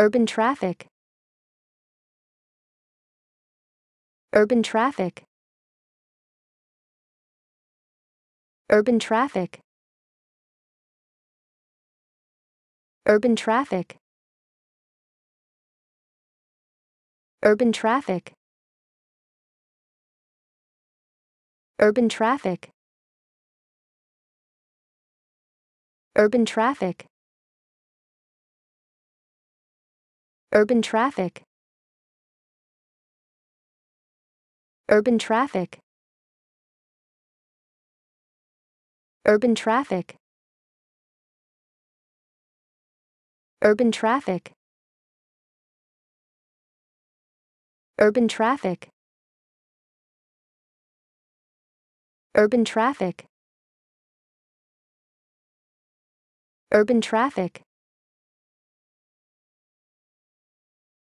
Urban traffic. Urban traffic. Urban traffic. Urban traffic. Urban traffic. Urban traffic. Urban traffic. Urban traffic. Urban traffic. Urban traffic. Urban traffic. Urban traffic. Urban traffic. Urban traffic.